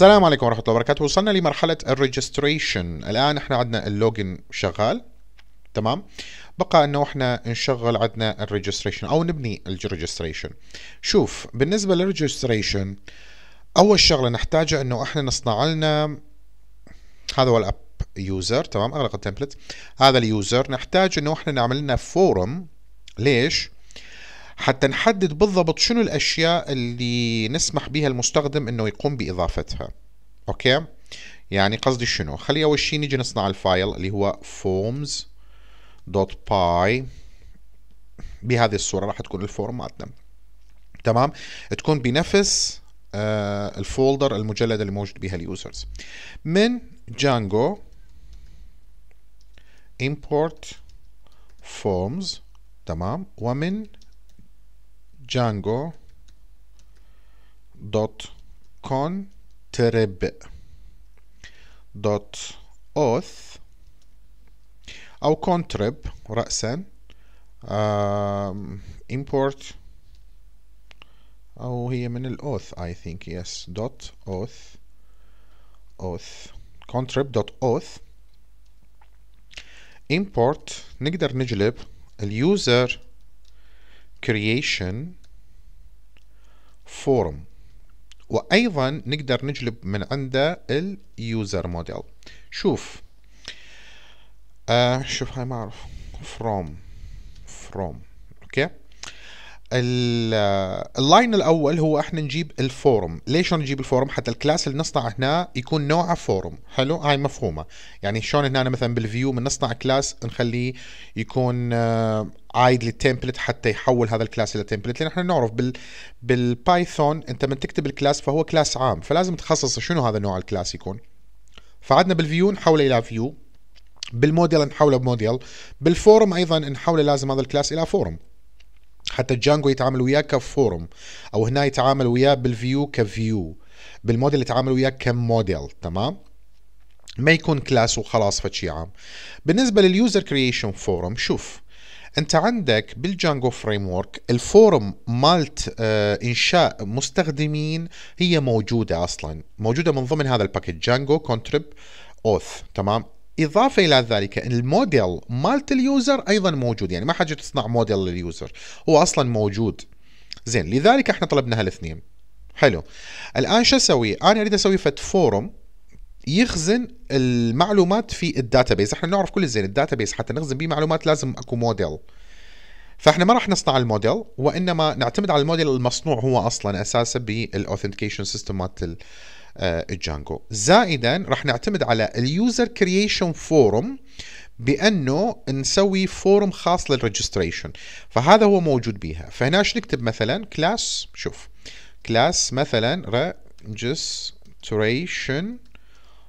السلام عليكم ورحمة الله وبركاته وصلنا لمرحلة الريجستريشن الآن احنا عندنا اللوجن شغال تمام بقى انه احنا نشغل عندنا الريجستريشن او نبني الريجستريشن شوف بالنسبة للريجستريشن اول شغلة نحتاجها انه احنا نصنع لنا هذا هو الاب يوزر تمام اغلق التمبلت هذا اليوزر نحتاج انه احنا نعمل لنا فورم ليش؟ حتى نحدد بالضبط شنو الأشياء اللي نسمح بها المستخدم أنه يقوم بإضافتها أوكي يعني قصدي شنو خلي أول شيء نجي نصنع الفايل اللي هو forms.py بهذه الصورة راح تكون الفورم مالتنا تمام تكون بنفس آه الفولدر المجلد اللي موجود بها اليوزرز من جانجو import forms تمام ومن django dot contrib dot auth أو contrib رأسا import أو هي من الأوث I think yes dot auth auth contrib dot auth import نقدر نجلب اليوزر creation فورم وايضا نقدر نجلب من عنده اليوزر موديل شوف آه شوف هاي ما اعرف فروم فروم اوكي اللاين الاول هو احنا نجيب الفورم ليش نجيب الفورم حتى الكلاس اللي نصنع هنا يكون نوعه فورم حلو هاي مفهومه يعني شلون هنا مثلا بالفيو من نصنع كلاس نخليه يكون آه، عايد للتمبلت حتى يحول هذا الكلاس الى تمبلت لان احنا نعرف بال بالبايثون انت من تكتب الكلاس فهو كلاس عام فلازم تخصص شنو هذا نوع الكلاس يكون فعدنا بالفيو نحوله الى فيو بالموديل نحوله بموديل بالفورم ايضا نحوله لازم هذا الكلاس الى فورم حتى الجانجو يتعامل وياه كفورم او هنا يتعامل وياه بالفيو كفيو بالموديل يتعامل وياه كموديل تمام ما يكون كلاس وخلاص فشي عام بالنسبه لليوزر كرييشن فورم شوف انت عندك بالجانجو فريم ورك الفورم مالت آه، انشاء مستخدمين هي موجوده اصلا موجوده من ضمن هذا الباكج جانجو كونتريب اوث تمام اضافه الى ذلك أن الموديل مالت اليوزر ايضا موجود يعني ما حاجه تصنع موديل لليوزر هو اصلا موجود زين لذلك احنا طلبنا هالاثنين حلو الان شو اسوي انا اريد اسوي فت فورم يخزن المعلومات في الداتابيز احنا نعرف كل زين الداتابيز حتى نخزن به معلومات لازم اكو موديل فاحنا ما راح نصنع الموديل وانما نعتمد على الموديل المصنوع هو اصلا اساسا بالاوثنتيكيشن سيستم مالت الجانجو آه، زائدا راح نعتمد على اليوزر كرييشن فورم بانه نسوي فورم خاص للريجستريشن فهذا هو موجود بيها فهنا ايش نكتب مثلا كلاس شوف كلاس مثلا ريجستريشن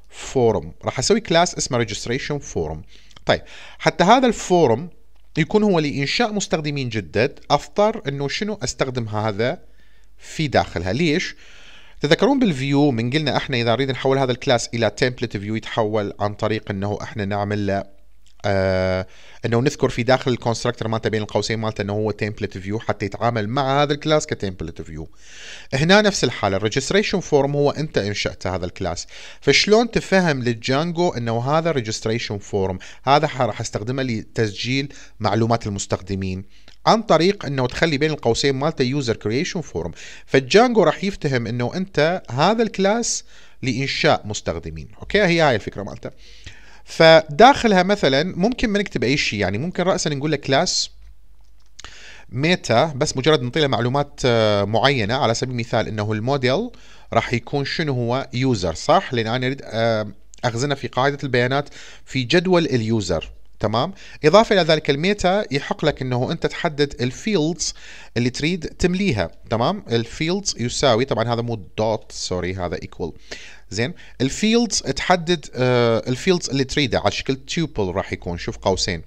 فورم راح اسوي كلاس اسمه ريجستريشن فورم طيب حتى هذا الفورم يكون هو لانشاء مستخدمين جدد اضطر انه شنو استخدم هذا في داخلها ليش تذكرون بالفيو من قلنا احنا اذا نريد نحول هذا الكلاس الى تمبلت فيو يتحول عن طريق انه احنا نعمل له آه انه نذكر في داخل الكونستركتر مالته بين القوسين مالته انه هو تمبلت فيو حتى يتعامل مع هذا الكلاس كتمبلت فيو. هنا نفس الحاله الريجستريشن فورم هو انت انشات هذا الكلاس، فشلون تفهم للجانجو انه هذا ريجستريشن فورم، هذا راح استخدمه لتسجيل معلومات المستخدمين، عن طريق انه تخلي بين القوسين مالته يوزر كرييشن فورم فالجانجو راح يفتهم انه انت هذا الكلاس لانشاء مستخدمين اوكي هي هاي الفكره مالته فداخلها مثلا ممكن ما نكتب اي شيء يعني ممكن راسا نقول له كلاس ميتا بس مجرد نطيله له معلومات آه، معينه على سبيل المثال انه الموديل راح يكون شنو هو يوزر صح لان انا اريد آه، اخزنه في قاعده البيانات في جدول اليوزر تمام اضافه الى ذلك الميتا يحق لك انه انت تحدد الفيلدز اللي تريد تمليها تمام الفيلدز يساوي طبعا هذا مو دوت سوري هذا ايكوال زين الفيلدز تحدد uh, آه، الفيلدز اللي تريده على شكل تيوبل راح يكون شوف قوسين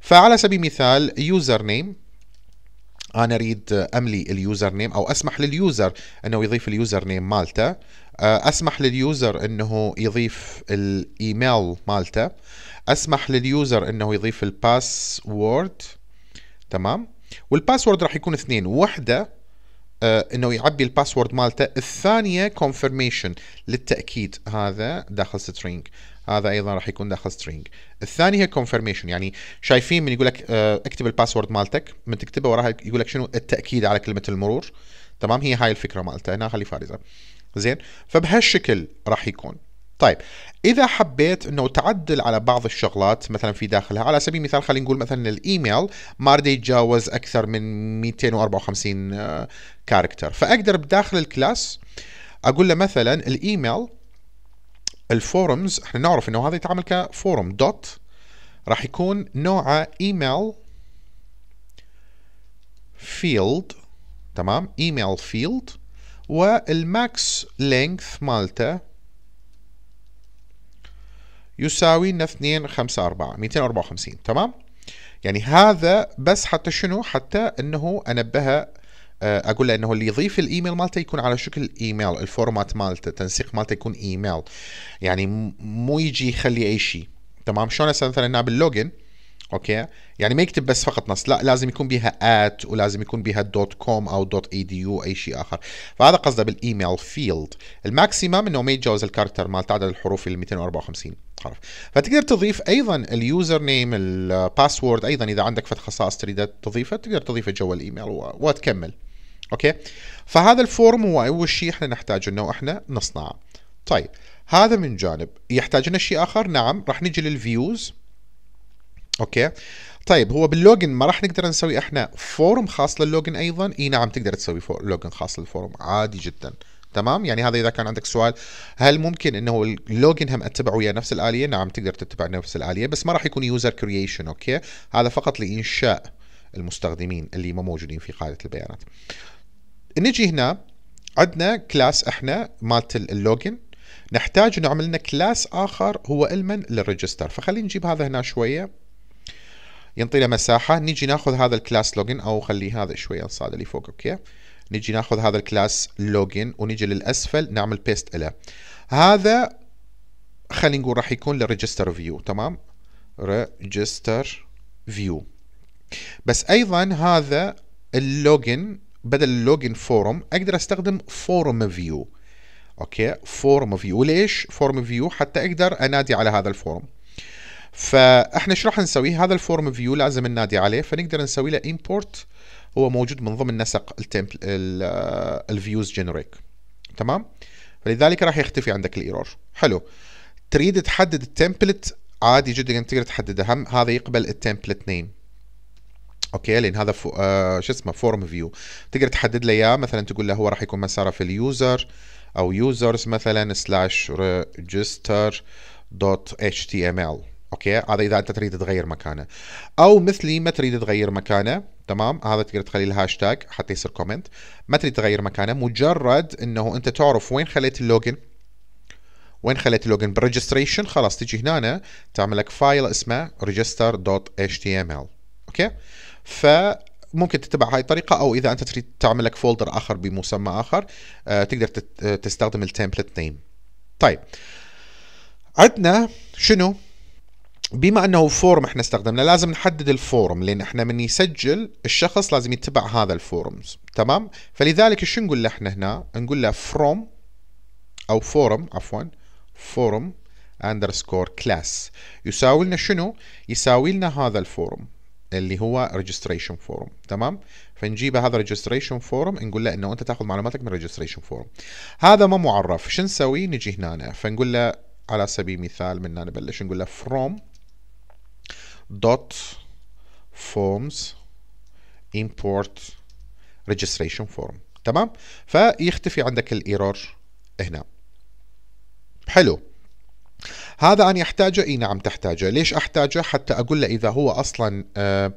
فعلى سبيل المثال يوزر نيم انا اريد املي اليوزر نيم او اسمح لليوزر انه يضيف اليوزر نيم مالته آه، اسمح لليوزر انه يضيف الايميل مالته اسمح لليوزر انه يضيف الباسورد تمام والباسورد راح يكون اثنين واحده آه انه يعبي الباسورد مالته الثانيه كونفرميشن للتاكيد هذا داخل سترينج هذا ايضا راح يكون داخل سترينج الثانيه كونفرميشن يعني شايفين من يقول لك آه اكتب الباسورد مالتك من تكتبه وراها يقول لك شنو التاكيد على كلمه المرور تمام هي هاي الفكره مالته هنا خلي فارزه زين فبهالشكل راح يكون طيب اذا حبيت انه تعدل على بعض الشغلات مثلا في داخلها على سبيل المثال خلينا نقول مثلا الايميل ما رد يتجاوز اكثر من 254 آه، كاركتر فاقدر بداخل الكلاس اقول له مثلا الايميل الفورمز احنا نعرف انه هذا يتعامل كفورم دوت راح يكون نوعه ايميل فيلد تمام ايميل فيلد والماكس لينث مالته يساوي لنا 254 تمام يعني هذا بس حتى شنو حتى انه انبهه آه، اقول له انه اللي يضيف الايميل مالته يكون على شكل ايميل الفورمات مالته التنسيق مالته يكون ايميل يعني مو يجي يخلي اي شيء تمام شلون هسه مثلا باللوجن اوكي يعني ما يكتب بس فقط نص لا لازم يكون بها ات ولازم يكون بها دوت كوم او دوت اي دي يو اي شيء اخر فهذا قصده بالايميل فيلد الماكسيمم انه ما يتجاوز الكاركتر مال تعدد الحروف ال 254 حرف فتقدر تضيف ايضا اليوزر نيم الباسورد ايضا اذا عندك فتح خصائص تريد تضيفها تقدر تضيفه جوا الايميل وتكمل اوكي فهذا الفورم هو اول شيء احنا نحتاج انه احنا نصنعه طيب هذا من جانب يحتاج لنا شيء اخر نعم راح نجي للفيوز اوكي طيب هو باللوجن ما راح نقدر نسوي احنا فورم خاص لللوجن ايضا اي نعم تقدر تسوي لوجن خاص للفورم عادي جدا تمام يعني هذا اذا كان عندك سؤال هل ممكن انه اللوجن هم اتبع ويا نفس الاليه نعم تقدر تتبع نفس الاليه بس ما راح يكون يوزر كرييشن اوكي هذا فقط لانشاء المستخدمين اللي ما موجودين في قاعده البيانات نجي هنا عندنا كلاس احنا مالت اللوجن نحتاج نعمل لنا كلاس اخر هو المن للريجستر فخلينا نجيب هذا هنا شويه ينطينا مساحه نيجي ناخذ هذا الكلاس لوجن او خلي هذا شويه الصاد اللي فوق اوكي نيجي ناخذ هذا الكلاس لوجن ونيجي للاسفل نعمل بيست له هذا خلينا نقول راح يكون للريجستر فيو تمام ريجستر فيو بس ايضا هذا اللوجن بدل اللوجن فورم اقدر استخدم فورم فيو اوكي فورم فيو ليش فورم فيو حتى اقدر انادي على هذا الفورم فاحنا شو راح نسوي هذا الفورم فيو لازم ننادي عليه فنقدر نسوي له امبورت هو موجود من ضمن نسق الفيوز جنريك آه، تمام فلذلك راح يختفي عندك الايرور حلو تريد تحدد التمبلت عادي جدا يعني تقدر تحدده هم هذا يقبل التمبلت نيم اوكي لان هذا فو... آه شو اسمه فورم فيو تقدر تحدد له اياه مثلا تقول له هو راح يكون مساره في اليوزر او يوزرز مثلا سلاش ريجستر دوت اتش تي ام ال اوكي هذا اذا انت تريد تغير مكانه او مثلي ما تريد تغير مكانه تمام هذا تقدر تخلي الهاشتاج حتى يصير كومنت ما تريد تغير مكانه مجرد انه انت تعرف وين خليت اللوجن وين خليت اللوجن بالريجستريشن خلاص تجي هنا تعمل لك فايل اسمه ال اوكي فممكن تتبع هاي الطريقه او اذا انت تريد تعمل لك فولدر اخر بمسمى اخر آه، تقدر آه، تستخدم التمبلت نيم طيب عندنا شنو بما انه فورم احنا استخدمنا لازم نحدد الفورم لان احنا من يسجل الشخص لازم يتبع هذا الفورمز تمام فلذلك شو نقول له احنا هنا نقول له فروم او فورم عفوا فورم اندرسكور كلاس يساوي لنا شنو يساوي لنا هذا الفورم اللي هو ريجستريشن فورم تمام فنجيب هذا ريجستريشن فورم نقول له انه انت تاخذ معلوماتك من ريجستريشن فورم هذا ما معرف شو نسوي نجي هنا فنقول له على سبيل المثال من هنا نبلش نقول له فروم dot forms import registration form تمام فيختفي عندك الايرور هنا حلو هذا أنا أحتاجه؟ إي نعم تحتاجه، ليش أحتاجه؟ حتى أقول له إذا هو أصلا آه،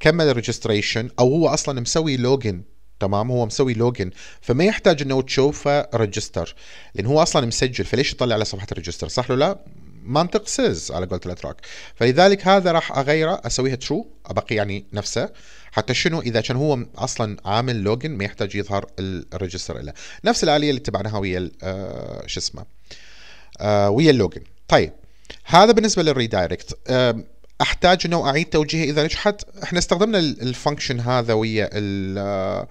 كمل ريجستريشن أو هو أصلا مسوي لوجن تمام هو مسوي لوجن فما يحتاج انه تشوفه ريجستر لان هو اصلا مسجل فليش يطلع على صفحه الريجستر صح ولا لا منطق سيز على قولة الاتراك فلذلك هذا راح اغيره اسويها ترو ابقي يعني نفسه حتى شنو اذا كان هو اصلا عامل لوجن ما يحتاج يظهر الريجستر له نفس الاليه اللي اتبعناها ويا آه، شو اسمه آه، ويا اللوجن طيب هذا بالنسبه للريدايركت احتاج انه اعيد توجيهه اذا نجحت احنا استخدمنا الفانكشن هذا ويا آه،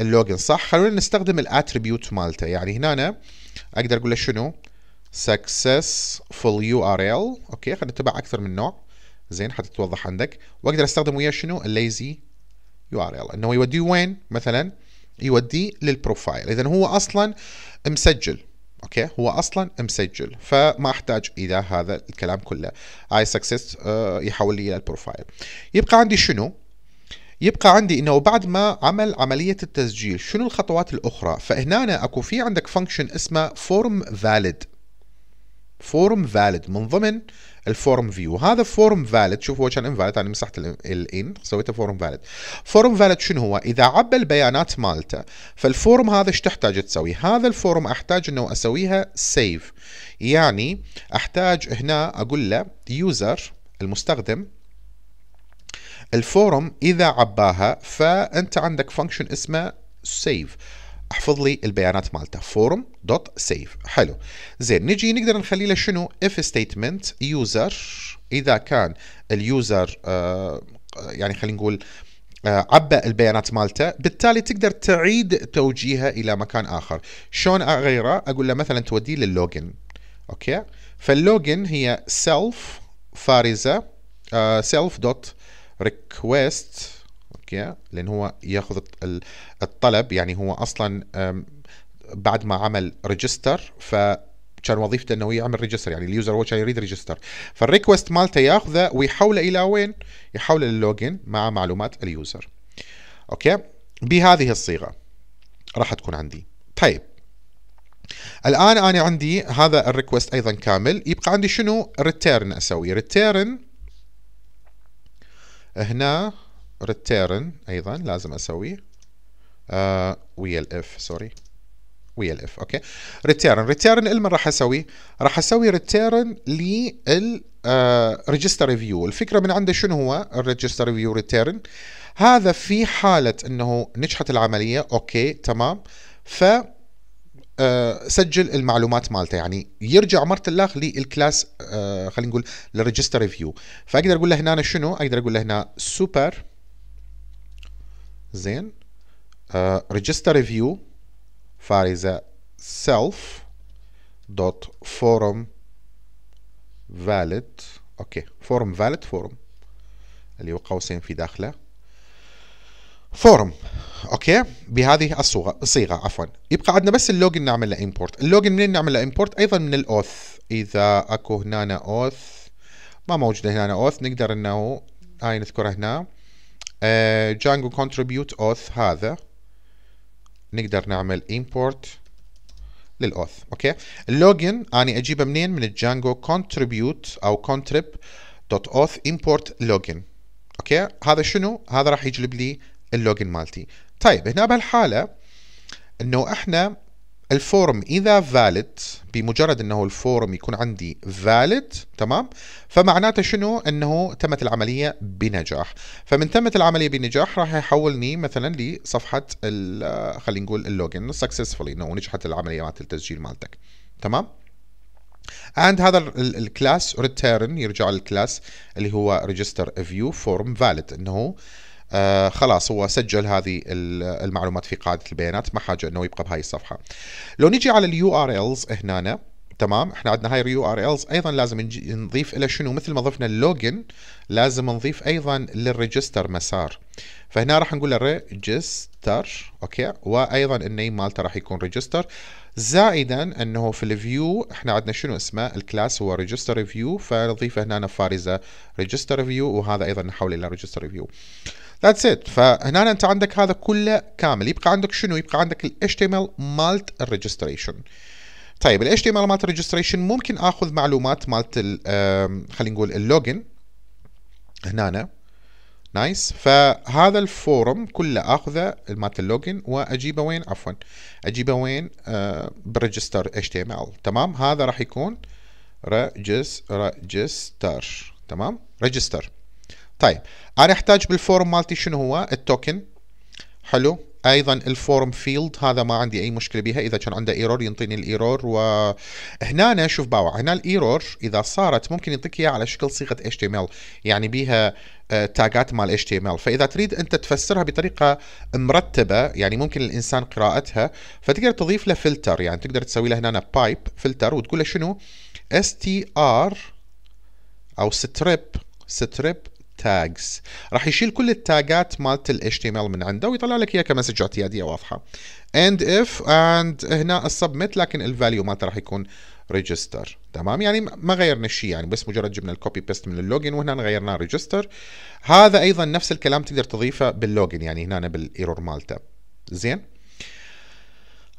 اللوجن صح خلونا نستخدم الاتريبيوت مالته يعني هنا أنا اقدر اقول له شنو successful URL اوكي خلينا نتبع اكثر من نوع زين حتتوضح عندك واقدر استخدم وياه شنو الليزي يو ار ال انه يوديه وين مثلا يوديه للبروفايل اذا هو اصلا مسجل اوكي هو اصلا مسجل فما احتاج الى هذا الكلام كله اي آه، سكسس يحول لي الى البروفايل يبقى عندي شنو يبقى عندي انه بعد ما عمل عمليه التسجيل شنو الخطوات الاخرى فهنا اكو في عندك فانكشن اسمه فورم فاليد فورم فاليد من ضمن الفورم فيو هذا فورم فاليد شوف هو كان انفاليد انا مسحت الان سويته فورم فاليد فورم فاليد شنو هو اذا عبى البيانات مالته فالفورم هذا ايش تحتاج تسوي هذا الفورم احتاج انه اسويها سيف يعني احتاج هنا اقول له يوزر المستخدم الفورم اذا عباها فانت عندك فانكشن اسمه سيف احفظ لي البيانات مالته فورم دوت سيف حلو زين نجي نقدر نخلي له شنو اف ستيتمنت يوزر اذا كان اليوزر آه يعني خلينا نقول آه عبى البيانات مالته بالتالي تقدر تعيد توجيهها الى مكان اخر شلون اغيره اقول له مثلا توديه لللوجن اوكي فاللوجن هي سيلف فارزه سيلف دوت ريكويست تركيا لان هو ياخذ الطلب يعني هو اصلا بعد ما عمل ريجستر ف كان وظيفته انه يعمل ريجستر يعني اليوزر هو كان يريد ريجستر فالريكوست مالته ياخذه ويحوله الى وين؟ يحوله للوجن مع معلومات اليوزر. اوكي؟ بهذه الصيغه راح تكون عندي. طيب الان انا عندي هذا الريكوست ايضا كامل يبقى عندي شنو؟ ريتيرن اسوي ريتيرن هنا ريتيرن ايضا لازم اسويه آه ويا الاف سوري ويا الاف اوكي ريتيرن ريتيرن المن راح اسوي راح اسوي ريتيرن للريجستر ريفيو الفكره من عنده شنو هو الريجستر ريفيو ريتيرن هذا في حاله انه نجحت العمليه اوكي تمام ف آه، سجل المعلومات مالته يعني يرجع مرت الاخ للكلاس آه، خلينا نقول للريجستر ريفيو فاقدر اقول له هنا شنو اقدر اقول له هنا سوبر زين ريجستر آه، فيو فارزة سيلف دوت فورم valid اوكي فورم valid فورم اللي هو قوسين في داخله فورم اوكي بهذه الصيغه الصيغه عفوا يبقى عندنا بس اللوجن نعمل له امبورت اللوجن منين نعمل له امبورت ايضا من الاوث اذا اكو هنا اوث ما موجوده هنا اوث نقدر انه هاي نذكرها هنا جانجو كونتريبيوت اوث هذا نقدر نعمل امبورت للاوث اوكي اللوجن اني اجيبه منين من الجانجو كونتريبيوت او كونتريب دوت اوث امبورت لوجن اوكي هذا شنو هذا راح يجلب لي اللوجن مالتي طيب هنا بهالحاله انه احنا الفورم اذا valid بمجرد انه الفورم يكون عندي valid تمام فمعناته شنو انه تمت العمليه بنجاح فمن تمت العمليه بنجاح راح يحولني مثلا لصفحه خلينا نقول اللوجن successfully انه نجحت العمليه مالت التسجيل مالتك تمام and هذا الكلاس return يرجع للكلاس اللي هو register view form valid انه آه، خلاص هو سجل هذه المعلومات في قاعده البيانات ما حاجه انه يبقى بهاي الصفحه لو نجي على اليو ار الز هنا تمام احنا عندنا هاي اليو ار الز ايضا لازم نضيف الى شنو مثل ما ضفنا اللوجن لازم نضيف ايضا للريجستر مسار فهنا راح نقول له ريجستر اوكي وايضا النيم مالته راح يكون ريجستر زائدا انه في الفيو احنا عندنا شنو اسمه الكلاس هو ريجستر فيو فنضيف هنا فارزه ريجستر فيو وهذا ايضا نحوله الى ريجستر فيو ذاتس ات فهنا انت عندك هذا كله كامل يبقى عندك شنو يبقى عندك ال HTML مالت الريجستريشن طيب ال HTML مالت الريجستريشن ممكن اخذ معلومات مالت خلينا نقول اللوجن هنا أنا. نايس فهذا الفورم كله اخذه مالت اللوجن واجيبه وين عفوا اجيبه وين آه بريجستر HTML تمام هذا راح يكون ريجستر تمام ريجستر طيب انا احتاج بالفورم مالتي شنو هو التوكن حلو ايضا الفورم فيلد هذا ما عندي اي مشكله بها اذا كان عنده ايرور ينطيني الايرور وهنا شوف باوع هنا الايرور اذا صارت ممكن يعطيك اياها على شكل صيغه اتش تي ام ال يعني بها آه، تاجات مال اتش تي ام ال فاذا تريد انت تفسرها بطريقه مرتبه يعني ممكن الانسان قراءتها فتقدر تضيف له فلتر يعني تقدر تسوي له هنا بايب فلتر وتقول له شنو ار او سترب سترب تاجز راح يشيل كل التاجات مالت ال HTML من عنده ويطلع لك اياها كمسج اعتياديه واضحه اند اف اند هنا السبميت لكن الفاليو مالته راح يكون ريجستر تمام يعني ما غيرنا شيء يعني بس مجرد جبنا الكوبي بيست من اللوجن وهنا غيرناه ريجستر هذا ايضا نفس الكلام تقدر تضيفه باللوجن يعني هنا بالايرور مالته زين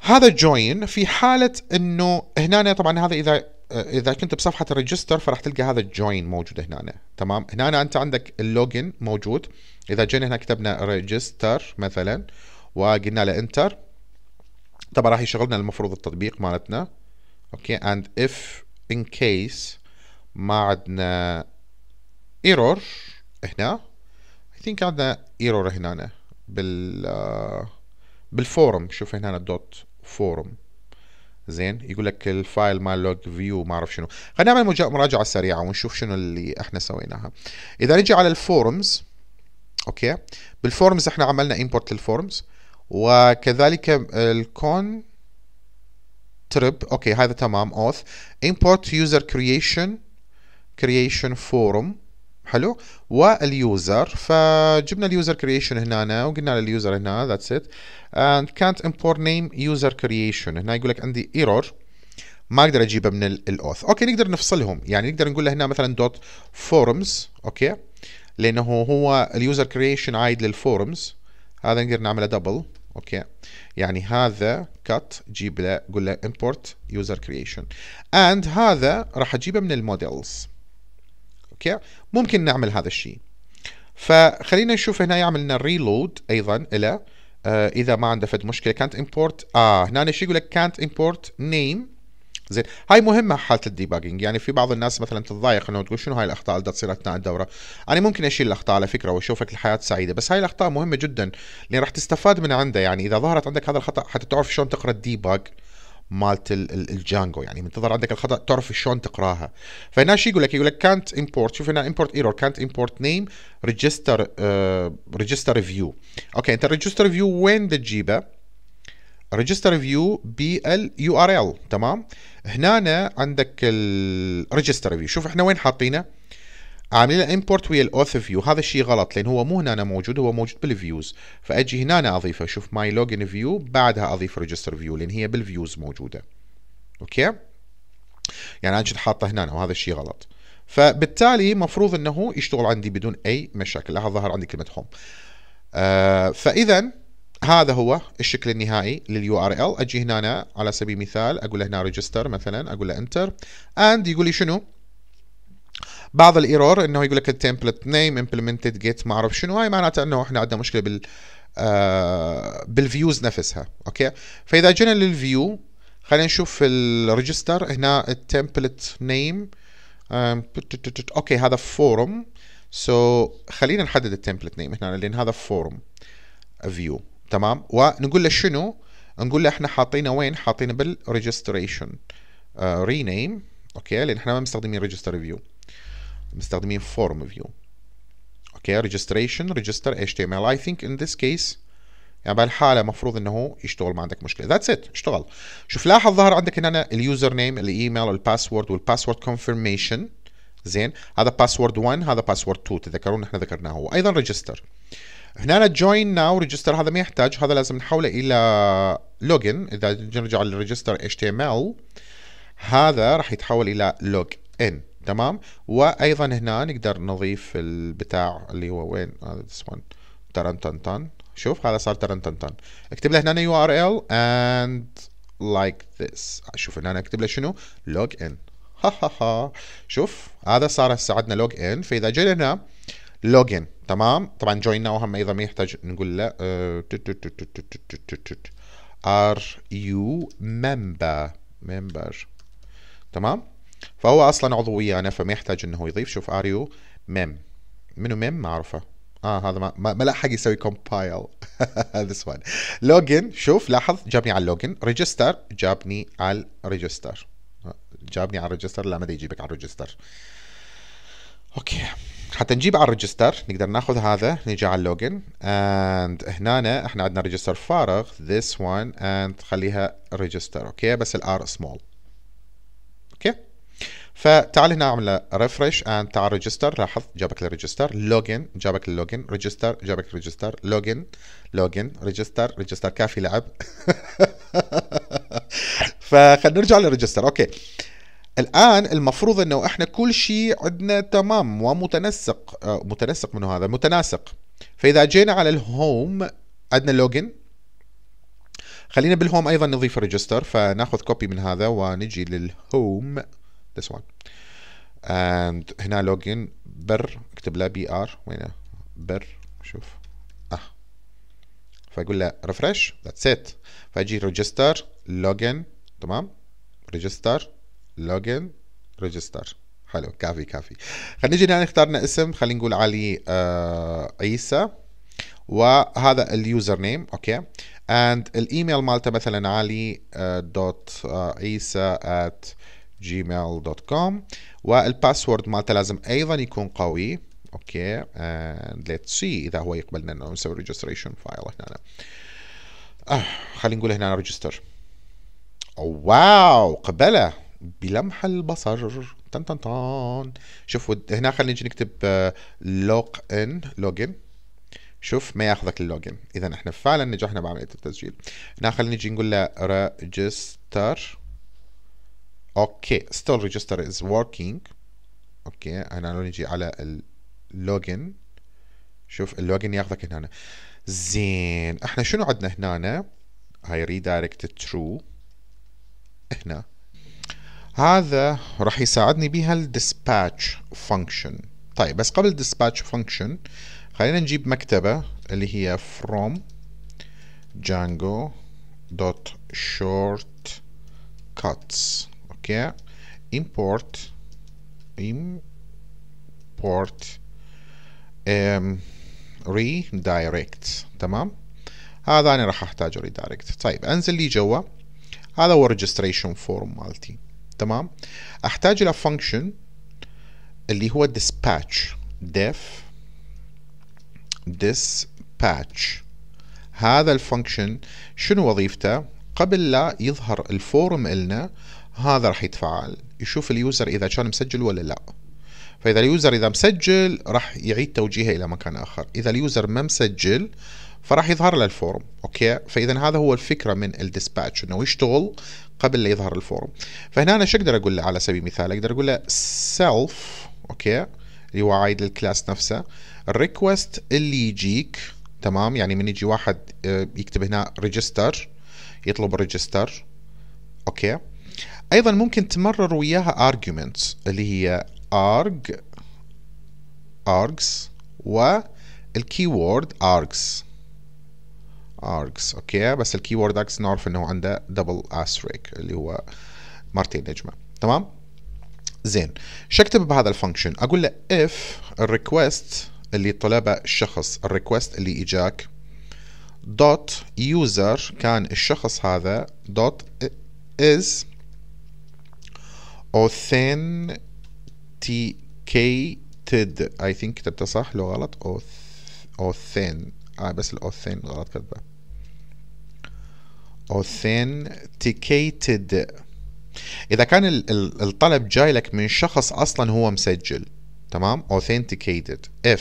هذا جوين في حالة انه هنا طبعا هذا اذا اذا كنت بصفحه الريجستر فراح تلقى هذا الجوين موجود هنا أنا. تمام هنا أنا انت عندك اللوجن موجود اذا جينا هنا كتبنا ريجستر مثلا وقلنا له انتر طبعا راح يشغلنا المفروض التطبيق مالتنا اوكي اند اف ان كيس ما عندنا ايرور هنا اي ثينك عندنا ايرور هنا بال بالفورم شوف هنا دوت فورم زين يقول لك الفايل مال لوج فيو ما اعرف شنو خلينا نعمل مراجعه سريعه ونشوف شنو اللي احنا سويناها اذا نجي على الفورمز اوكي بالفورمز احنا عملنا امبورت للفورمز وكذلك الكون ترب اوكي هذا تمام اوث امبورت يوزر كرييشن كرييشن فورم حلو واليوزر فجبنا اليوزر كرييشن هنا وقلنا لليوزر هنا ذاتس ات اند كانت امبورت نيم يوزر كرييشن هنا يقول لك عندي ايرور ما اقدر اجيبه من الاوث اوكي نقدر نفصلهم يعني نقدر نقول له هنا مثلا دوت فورمز اوكي لانه هو اليوزر كرييشن عايد للفورمز هذا نقدر نعمله دبل اوكي يعني هذا كات جيب له قول له امبورت يوزر كرييشن اند هذا راح اجيبه من المودلز اوكي ممكن نعمل هذا الشيء فخلينا نشوف هنا يعمل لنا ريلود ايضا له آه اذا ما عنده فد مشكله كانت امبورت اه هنا شو يقول لك كانت امبورت نيم زين هاي مهمه حاله الديباجنج يعني في بعض الناس مثلا تتضايق انه تقول شنو هاي الاخطاء اللي تصير اثناء الدوره انا ممكن اشيل الاخطاء على فكره واشوفك الحياه سعيده بس هاي الاخطاء مهمه جدا لان راح تستفاد من عنده يعني اذا ظهرت عندك هذا الخطا حتى تعرف شلون تقرا الديباج مالت الجانجو يعني من تظهر عندك الخطا تعرف شلون تقراها فهنا شو يقول لك يقول لك كانت امبورت شوف هنا امبورت ايرور كانت امبورت نيم ريجستر ريجستر فيو اوكي انت ريجستر فيو وين تجيبه ريجستر فيو باليو ار ال تمام هنا عندك الريجستر فيو شوف احنا وين حاطينه عاملين له امبورت ويا الاوث فيو هذا الشيء غلط لان هو مو هنا موجود هو موجود بالفيوز فاجي هنا أنا اضيفه شوف ماي لوجن فيو بعدها اضيف ريجستر فيو لان هي بالفيوز موجوده اوكي يعني انا كنت حاطه هنا وهذا الشيء غلط فبالتالي مفروض انه يشتغل عندي بدون اي مشاكل لها ظهر عندي كلمه هوم آه فاذا هذا هو الشكل النهائي لليو ار ال اجي هنا على سبيل المثال اقول له هنا ريجستر مثلا اقول له انتر اند يقول لي شنو بعض الايرور انه يقول لك التمبلت نيم امبلمنتد جيت ما اعرف شنو هاي معناته انه احنا عندنا مشكله بال آه بالفيوز نفسها اوكي فاذا جينا للفيو خلينا نشوف الريجستر هنا التمبلت نيم اوكي هذا فورم سو خلينا نحدد التمبلت نيم هنا لان هذا فورم فيو تمام ونقول له شنو نقول له احنا حاطينه وين حاطينه بالريجستريشن رينيم آه، اوكي لان احنا ما مستخدمين ريجستر فيو مستخدمين form view اوكي registration register html I think in this case يعني بهالحاله المفروض انه هو يشتغل ما عندك مشكله ذاتس ات اشتغل شوف لاحظ ظهر عندك هنا اليوزر نيم الايميل الباسورد والباسورد كونفرميشن زين هذا باسورد 1 هذا باسورد 2 تذكرون احنا ذكرناه وايضا ريجستر هنا جوين ناو ريجستر هذا ما يحتاج هذا لازم نحوله الى لوجن اذا نرجع للريجستر اتش تي ام ال هذا راح يتحول الى لوج ان تمام وايضا هنا نقدر نضيف البتاع اللي هو وين هذا ذس وان ترن تن تن شوف هذا صار ترن تن تن اكتب له هنا يو ار ال اند لايك ذس شوف هنا اكتب له شنو لوج ان ها ها ها شوف هذا صار هسه عندنا لوج ان فاذا جينا هنا لوج ان تمام طبعا جوين ناو هم ايضا ما يحتاج نقول له ار يو ممبر ممبر تمام فهو اصلا عضو انا فما يحتاج انه يضيف شوف اريو ميم منو ميم ما اعرفه اه هذا ما ما, لحق يسوي كومبايل ذس وان لوجن شوف لاحظ جابني على اللوجن ريجستر جابني على الريجستر جابني على الريجستر لا ما يجيبك على الريجستر اوكي حتى نجيب على الريجستر نقدر ناخذ هذا نجي على اللوجن اند هنا احنا عندنا ريجستر فارغ ذس وان اند خليها ريجستر اوكي بس الار سمول فتعال هنا اعمل ريفرش اند تعال ريجستر لاحظ جابك الريجستر لوجن جابك اللوجن ريجستر جابك الريجستر لوجن لوجن ريجستر ريجستر كافي لعب فخل نرجع للريجستر اوكي الان المفروض انه احنا كل شيء عندنا تمام ومتنسق آه، متنسق منه هذا متناسق فاذا جينا على الهوم عندنا لوجن خلينا بالهوم ايضا نضيف ريجستر فناخذ كوبي من هذا ونجي للهوم this one and هنا login بر اكتب له بي ار وينه بر شوف اه فاقول له ريفرش ذاتس ات فاجي ريجستر login تمام ريجستر login ريجستر حلو كافي كافي خلينا نجي هنا اخترنا اسم خلينا نقول علي آه عيسى وهذا اليوزر نيم اوكي اند الايميل مالته مثلا علي آه، دوت آه، عيسى ات gmail.com والباسورد مالته لازم ايضا يكون قوي اوكي اند ليت سي اذا هو يقبلنا انه نسوي ريجستريشن فايل هنا آه خلينا نقول هنا ريجستر واو قبله بلمح البصر تن تن تن شوف هنا خلينا نجي نكتب لوج ان لوجن شوف ما ياخذك اللوجن اذا احنا فعلا نجحنا بعمليه التسجيل هنا خلينا نجي نقول له ريجستر اوكي ستول ريجستر از working اوكي هنا نجي على اللوجن شوف اللوجن ياخذك هنا زين احنا شنو عندنا هنا هاي ريدايركت ترو هنا هذا راح يساعدني بها الديسباتش فانكشن طيب بس قبل الديسباتش فانكشن خلينا نجيب مكتبة اللي هي from django.shortcuts دوت شورت كاتس ك import import um, redirect تمام هذا انا راح احتاجه redirect طيب انزل لي جوا هذا هو registration form مالتي تمام احتاج الى function اللي هو dispatch def dispatch هذا الفانكشن شنو وظيفته قبل لا يظهر الفورم إلنا هذا راح يتفعل يشوف اليوزر اذا كان مسجل ولا لا فاذا اليوزر اذا مسجل راح يعيد توجيهه الى مكان اخر اذا اليوزر ما مسجل فراح يظهر له الفورم اوكي فاذا هذا هو الفكره من الديسباتش انه يشتغل قبل لا يظهر الفورم فهنا انا شو اقدر اقول له على سبيل المثال اقدر اقول له سيلف اوكي اللي هو عايد الكلاس نفسه الريكوست اللي يجيك تمام يعني من يجي واحد آه، يكتب هنا ريجستر يطلب ريجستر اوكي ايضا ممكن تمرر وياها arguments اللي هي arg args والكيورد args args اوكي بس الكيورد args نعرف انه عنده دبل asterisk اللي هو مرتين نجمه تمام زين اكتب بهذا الفانكشن اقول له if الريكوست اللي طلبه الشخص الريكوست اللي اجاك دوت يوزر كان الشخص هذا دوت is authenticated I think كتبتها صح لو غلط authen آه بس الاوثين غلط كتبها authenticated إذا كان الطلب جاي لك من شخص أصلا هو مسجل تمام authenticated if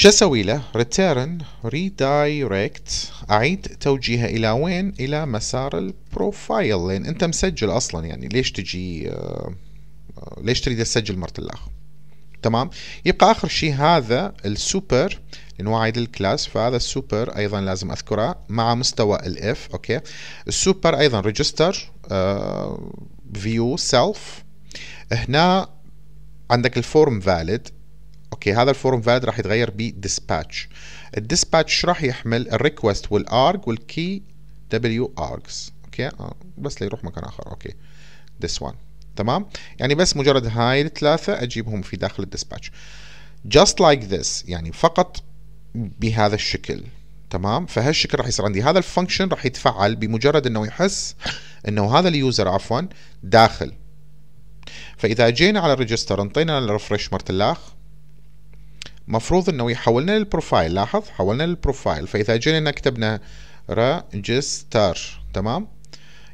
شو اسوي له؟ ريتيرن ريدايركت اعيد توجيهه الى وين؟ الى مسار البروفايل لان انت مسجل اصلا يعني ليش تجي آه، ليش تريد تسجل مرة الاخر؟ تمام؟ يبقى اخر شيء هذا السوبر لانه عايد الكلاس فهذا السوبر ايضا لازم اذكره مع مستوى الاف اوكي؟ السوبر ايضا ريجستر فيو سيلف هنا عندك الفورم فاليد اوكي هذا الفورم فاليد راح يتغير ب dispatch الديسباتش راح يحمل الريكوست والارج والكي دبليو ارجز اوكي آه، بس ليروح مكان اخر اوكي this one تمام يعني بس مجرد هاي الثلاثه اجيبهم في داخل الديسباتش just like this يعني فقط بهذا الشكل تمام فهالشكل راح يصير عندي هذا الفانكشن راح يتفعل بمجرد انه يحس انه هذا اليوزر عفوا داخل فاذا جينا على الريجستر انطينا الريفرش مره الاخ مفروض انه يحولنا للبروفايل لاحظ حولنا للبروفايل فاذا جينا كتبنا ريجستر تمام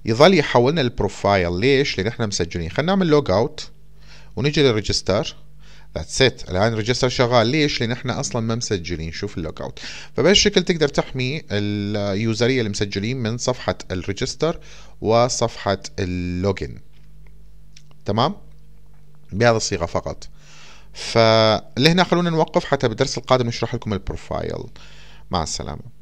يظل يحولنا للبروفايل ليش؟ لان احنا مسجلين خلينا نعمل لوج اوت ونجي للريجستر ذاتس ات الان الريجستر شغال ليش؟ لان احنا اصلا ما مسجلين شوف اللوج اوت فبهالشكل تقدر تحمي اليوزريه اللي مسجلين من صفحه الريجستر وصفحه اللوجن تمام؟ بهذه الصيغه فقط فلهنا خلونا نوقف حتى بالدرس القادم نشرح لكم البروفايل مع السلامه